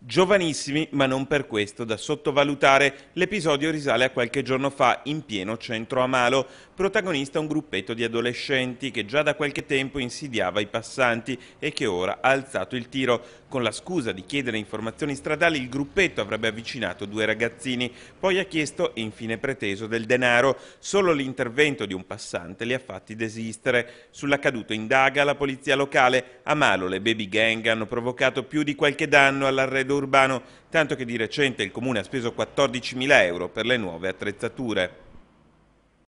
Giovanissimi, ma non per questo da sottovalutare, l'episodio risale a qualche giorno fa in pieno centro Amalo, protagonista un gruppetto di adolescenti che già da qualche tempo insidiava i passanti e che ora ha alzato il tiro. Con la scusa di chiedere informazioni stradali il gruppetto avrebbe avvicinato due ragazzini, poi ha chiesto e infine preteso del denaro. Solo l'intervento di un passante li ha fatti desistere. Sull'accaduto indaga la polizia locale. Amalo le baby gang hanno provocato più di qualche danno all'arredo freddo urbano, tanto che di recente il Comune ha speso 14.000 euro per le nuove attrezzature.